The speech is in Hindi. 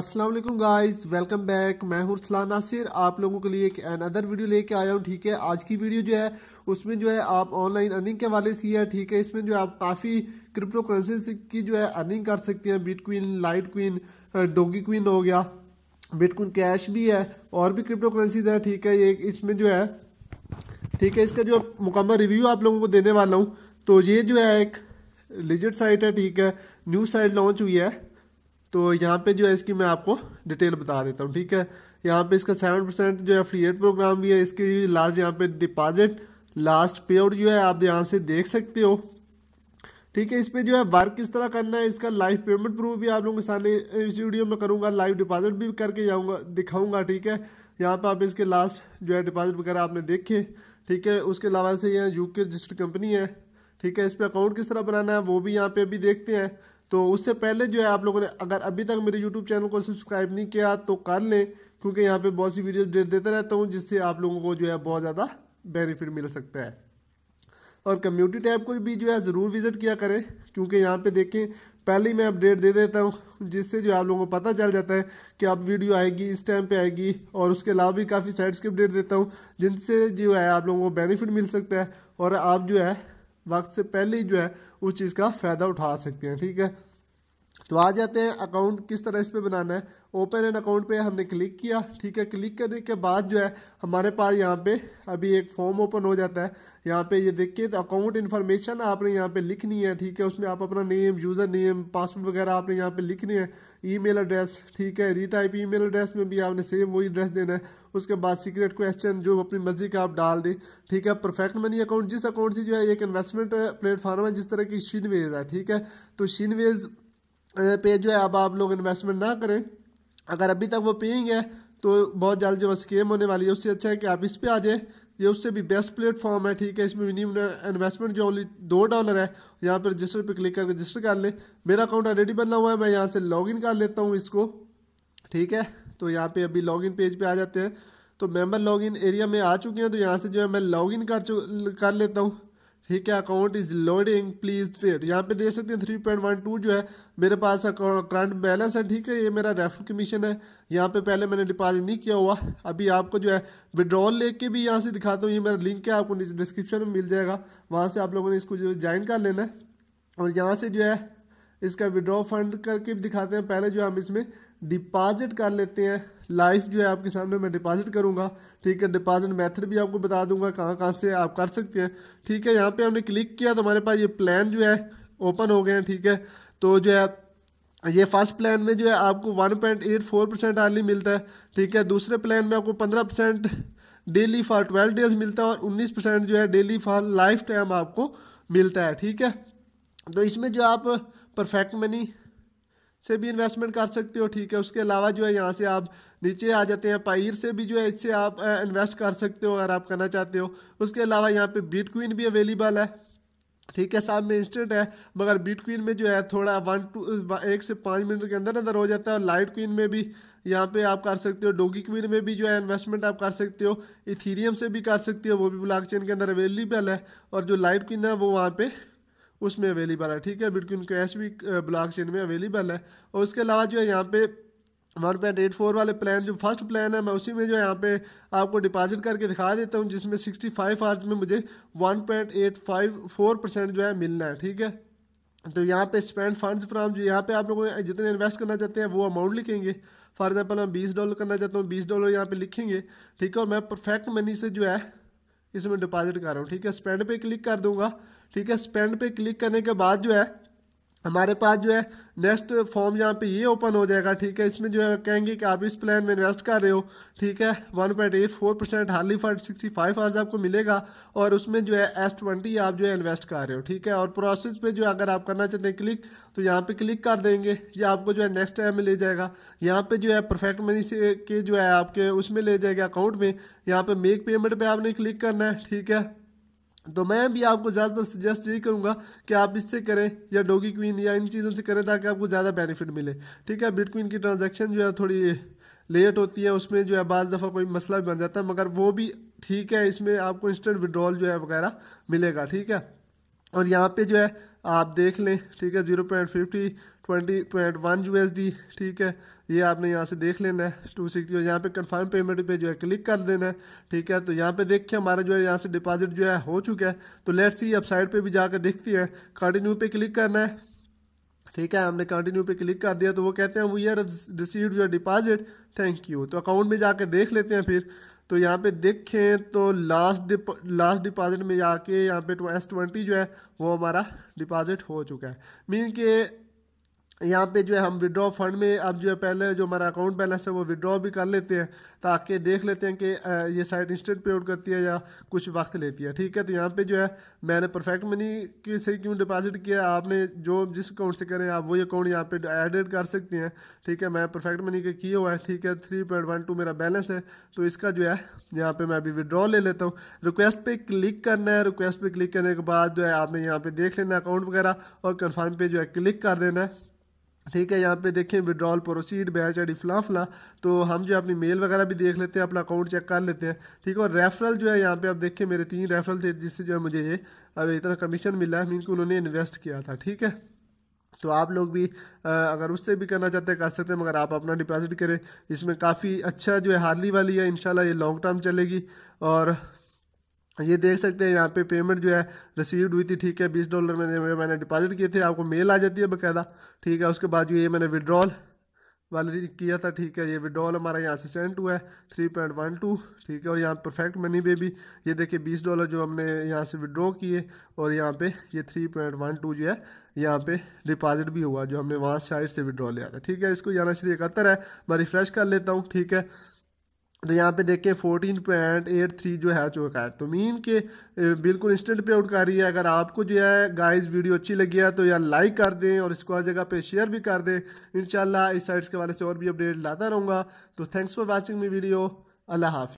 अस्सलाम वालेकुम गाइस वेलकम बैक मैं हूं रसला नासिर आप लोगों के लिए एक अनदर वीडियो लेके आया हूं ठीक है आज की वीडियो जो है उसमें जो है आप ऑनलाइन अर्निंग के हवाले से है ठीक है इसमें जो है आप काफ़ी क्रिप्टो करेंसी की जो है अर्निंग कर सकते हैं bitcoin litecoin dogecoin हो गया बिटकॉइन कैश भी है और भी क्रिप्टो करेंसीज है ठीक है ये इसमें जो है ठीक है इसका जो मुकम्मल रिव्यू आप लोगों को देने वाला हूँ तो ये जो है एक लिजिट साइट है ठीक है न्यू साइट लॉन्च हुई है तो यहाँ पे जो है इसकी मैं आपको डिटेल बता देता हूँ ठीक है यहाँ पे इसका सेवन परसेंट जो है फ्री एड प्रोग्राम भी है इसकी लास्ट यहाँ पे डिपॉजिट लास्ट पे आउट जो है आप यहाँ से देख सकते हो ठीक है इस पर जो है वर्क किस तरह करना है इसका लाइव पेमेंट प्रूफ भी आप लोगों के सामने इस वीडियो में करूँगा लाइव डिपॉजिट भी करके जाऊँगा दिखाऊँगा ठीक है यहाँ पर आप इसके लास्ट जो है डिपॉजिट वगैरह आपने देखे ठीक है उसके अलावा से यहाँ यू के रजिस्टर्ड कंपनी है ठीक है इस पर अकाउंट किस तरह बनाना है वो भी यहाँ पे अभी देखते हैं तो उससे पहले जो है आप लोगों ने अगर अभी तक मेरे यूट्यूब चैनल को सब्सक्राइब नहीं किया तो कर लें क्योंकि यहाँ पे बहुत सी वीडियो अपडेट देता रहता हूँ जिससे आप लोगों को जो है बहुत ज़्यादा बेनिफिट मिल सकता है और कम्युनिटी टैब को भी जो है ज़रूर विज़िट किया करें क्योंकि यहाँ पे देखें पहले ही मैं अपडेट दे देता हूँ जिससे जो आप लोगों को पता चल जाता है कि अब वीडियो आएगी इस टाइम पे आएगी और उसके अलावा भी काफ़ी साइट्स की अपडेट देता हूँ जिनसे जो है आप लोगों को बेनिफिट मिल सकता है और आप जो है वक्त से पहले ही जो है उस चीज़ का फ़ायदा उठा सकते हैं ठीक है तो आ जाते हैं अकाउंट किस तरह इस पर बनाना है ओपन एंड अकाउंट पे हमने क्लिक किया ठीक है क्लिक करने के बाद जो है हमारे पास यहाँ पे अभी एक फॉर्म ओपन हो जाता है यहाँ पे ये देखिए तो अकाउंट इन्फॉर्मेशन आपने यहाँ पे लिखनी है ठीक है उसमें आप अपना नेम यूज़र नेम पासवर्ड वगैरह आपने यहाँ पे लिखनी है ईमेल एड्रेस ठीक है रीटाइप ईमेल एड्रेस में भी आपने सेम वही एड्रेस देना है उसके बाद सीक्रेट क्वेश्चन जो अपनी मर्जी का आप डाल दें ठीक है परफेक्ट मनी अकाउंट जिस अकाउंट से जो है एक इन्वेस्टमेंट प्लेटफॉर्म है जिस तरह की शिनवेज है ठीक है तो शिनवेज पे जो है अब आप लोग इन्वेस्टमेंट ना करें अगर अभी तक वो पेइंग है तो बहुत जल्द जो स्कीम होने वाली है उससे अच्छा है कि आप इस पर आ जाए ये उससे भी बेस्ट प्लेटफॉर्म है ठीक है इसमें मिनिमम इन्वेस्टमेंट जो ओनली दो डॉलर है यहाँ पर रजिस्टर पर क्लिक करके रजिस्टर कर लें मेरा अकाउंट ऑलरेडी बना हुआ है मैं यहाँ से लॉगिन कर लेता हूँ इसको ठीक है तो यहाँ पे अभी लॉगिन पेज पे आ जाते हैं तो मेंबर लॉगिन एरिया में आ चुके हैं तो यहाँ से जो है मैं लॉगिन कर कर लेता हूँ ठीक है account is loading please wait यहाँ पे देख सकते हैं थ्री पॉइंट वन टू जो है मेरे पास करंट बैलेंस है ठीक है ये मेरा रेफर कमीशन है यहाँ पे पहले मैंने डिपॉजिट नहीं किया हुआ अभी आपको जो है विड्रॉल लेके भी यहाँ से दिखाता हूँ ये मेरा लिंक है आपको डिस्क्रिप्शन में मिल जाएगा वहाँ से आप लोगों ने इसको जो है ज्वाइन कर लेना है और यहाँ से जो है इसका विड्रॉ फंड करके दिखाते हैं पहले जो हम इसमें डिपॉजिट कर लेते हैं लाइफ जो है आपके सामने मैं डिपॉजिट करूंगा ठीक है डिपॉजिट मेथड भी आपको बता दूंगा कहाँ कहाँ से आप कर सकते हैं ठीक है यहाँ पे हमने क्लिक किया तो हमारे पास ये प्लान जो है ओपन हो गए हैं ठीक है तो जो है ये फर्स्ट प्लान में जो है आपको फोर परसेंट आर्ली मिलता है ठीक है दूसरे प्लान में आपको पंद्रह percent daily for twelve days मिलता है और उन्नीस परसेंट जो है डेली फॉर लाइफ टाइम आपको मिलता है ठीक है तो इसमें जो आप परफेक्ट मनी से भी इन्वेस्टमेंट कर सकते हो ठीक है उसके अलावा जो है यहाँ से आप नीचे आ जाते हैं पाइर से भी जो है इससे आप इन्वेस्ट कर सकते हो अगर आप करना चाहते हो उसके अलावा यहाँ पे क्वीन भी अवेलेबल है ठीक है साहब में इंस्टेंट है मगर बीट क्वीन में जो है थोड़ा वन टू एक से पाँच मिनट के अंदर अंदर हो जाता है और लाइट क्वीन में भी यहाँ पे आप कर सकते हो डोगी क्वीन में भी जो है इन्वेस्टमेंट आप कर सकते हो इथीरियम से भी कर सकते हो वो भी ब्लॉकचेन के अंदर अवेलेबल है और जो लाइट क्वीन है वो वहाँ पर उसमें अवेलेबल है ठीक है बिटकॉइन कैश भी ब्लॉक चेन में अवेलेबल है और उसके अलावा जो है यहाँ पे वन पॉइंट एट फोर वाले प्लान जो फर्स्ट प्लान है मैं उसी में जो है यहाँ पे आपको डिपॉजिट करके दिखा देता हूँ जिसमें सिक्सटी फाइव आवर्स में मुझे one point eight five four percent जो है मिलना है ठीक है तो यहाँ पे स्पेंड फंड्स फ्राम जो यहाँ पे आप लोगों जितने इन्वेस्ट करना चाहते हैं वो अमाउंट लिखेंगे फॉर एग्जाम्पल मैं बीस डॉलर करना चाहता हूँ बीस डॉलर यहाँ पे लिखेंगे ठीक है और मैं परफेक्ट मनी से जो है इसमें डिपॉजिट कर रहा हूँ ठीक है स्पेंड पे क्लिक कर दूंगा ठीक है स्पेंड पे क्लिक करने के बाद जो है हमारे पास जो है नेक्स्ट फॉर्म यहाँ पे ये ओपन हो जाएगा ठीक है इसमें जो है कहेंगे कि आप इस प्लान में इन्वेस्ट कर रहे हो ठीक है one point eight four percent hourly fund sixty five hours आपको मिलेगा और उसमें जो है एस ट्वेंटी आप जो है इन्वेस्ट कर रहे हो ठीक है और प्रोसेस पे जो अगर आप करना चाहते हैं क्लिक तो यहाँ पर क्लिक कर देंगे या आपको जो है नेक्स्ट टाइम में ले जाएगा यहाँ पर जो है परफेक्ट मनी से के जो है आपके उसमें ले जाएगा अकाउंट में यहाँ पर मेक पेमेंट पर आपने क्लिक करना है ठीक है तो मैं भी आपको ज़्यादातर सजेस्ट यही करूँगा कि आप इससे करें या डोगी क्वीन या इन चीज़ों से करें ताकि आपको ज़्यादा बेनिफिट मिले ठीक है बिटकॉइन की ट्रांजेक्शन जो है थोड़ी लेट होती है उसमें जो है बज दफ़ा कोई मसला भी बन जाता है मगर वो भी ठीक है इसमें आपको इंस्टेंट विड्रॉल जो है वगैरह मिलेगा ठीक है और यहाँ पे जो है आप देख लें ठीक है zero point fifty twenty point one you ठीक है ये आपने यहाँ से देख लेना है टू सिक्सटी और यहाँ पे कंफर्म पेमेंट पे जो है क्लिक कर देना है ठीक है तो यहाँ पे देखिए हमारा जो है यहाँ से डिपॉजिट जो है हो चुका है तो लेट्स सी साइड पर भी जाकर देखती है कंटिन्यू पे क्लिक करना है ठीक है हमने कंटिन्यू पे क्लिक कर दिया तो वो कहते हैं we are receive your deposit thank you तो अकाउंट में जाके देख लेते हैं फिर तो यहाँ पे देखें तो लास्ट डिप लास्ट डिपॉजिट में जाके यहाँ पे एस ट्वेंटी जो है वो हमारा डिपॉजिट हो चुका है मीन के यहाँ पे जो है हम विड्रॉ फंड में अब जो है पहले जो हमारा अकाउंट बैलेंस है वो विड्रॉ भी कर लेते हैं ताकि देख लेते हैं कि ये साइट इंस्टेंट पे आउट करती है या कुछ वक्त लेती है ठीक है तो यहाँ पे जो है मैंने परफेक्ट मनी के से क्यों डिपॉजिट किया आपने जो जिस अकाउंट से करें आप वही अकाउंट यहाँ पे एडेड कर सकते हैं ठीक है मैं परफेक्ट मनी का किया हुआ है ठीक है थ्री पॉइंट वन टू मेरा बैलेंस है तो इसका जो है यहाँ पर मैं अभी विड्रॉ ले लेता हूँ रिक्वेस्ट पर क्लिक करना है रिक्वेस्ट पर क्लिक करने के बाद जो है आपने यहाँ पर देख लेना अकाउंट वगैरह और कन्फर्म पे जो है क्लिक कर देना है ठीक है यहाँ पे देखें विड्रॉल प्रोसीड बैच एड इफलाफला तो हम जो अपनी मेल वगैरह भी देख लेते हैं अपना अकाउंट चेक कर लेते हैं ठीक है और रेफरल जो है यहाँ पे आप देखें मेरे तीन रेफरल थे जिससे जो है मुझे ये अब इतना कमीशन मिला है मीन कि उन्होंने इन्वेस्ट किया था ठीक है तो आप लोग भी अगर उससे भी करना चाहते हैं कर सकते हैं मगर आप अपना डिपॉजिट करें इसमें काफ़ी अच्छा जो है हार्ली वाली है इंशाल्लाह ये लॉन्ग टर्म चलेगी और ये देख सकते हैं यहाँ पे पेमेंट जो है रिसीव्ड हुई थी ठीक है बीस डॉलर मैंने मैंने डिपॉजिट किए थे आपको मेल आ जाती है बकायदा ठीक है उसके बाद जो ये मैंने विड्रॉल वाले किया था ठीक है ये विड्रॉल हमारा यहाँ से सेंड हुआ है थ्री पॉइंट वन टू ठीक है और यहाँ परफेक्ट मनी पे भी ये देखिए बीस डॉलर जो हमने यहाँ से विड्रॉ किए और यहाँ पे ये थ्री पॉइंट वन टू जो है यहाँ पे डिपॉजिट भी हुआ जो हमने वहाँ साइड से विड्रॉ लिया था ठीक है इसको यहाँ श्री इकहत्तर है मैं रिफ्रेश कर लेता हूँ ठीक है तो यहाँ पे देखें फोर्टीन पॉइंट एट थ्री जो है चौका है तो मीन के बिल्कुल इंस्टेंट पे आउट कर रही है अगर आपको जो है गाइस वीडियो अच्छी लगी है तो यार लाइक कर दें और इसको हर जगह पे शेयर भी कर दें इन इस साइट्स के वाले से और भी अपडेट लाता रहूँगा तो thanks for watching me video अल्लाह हाफि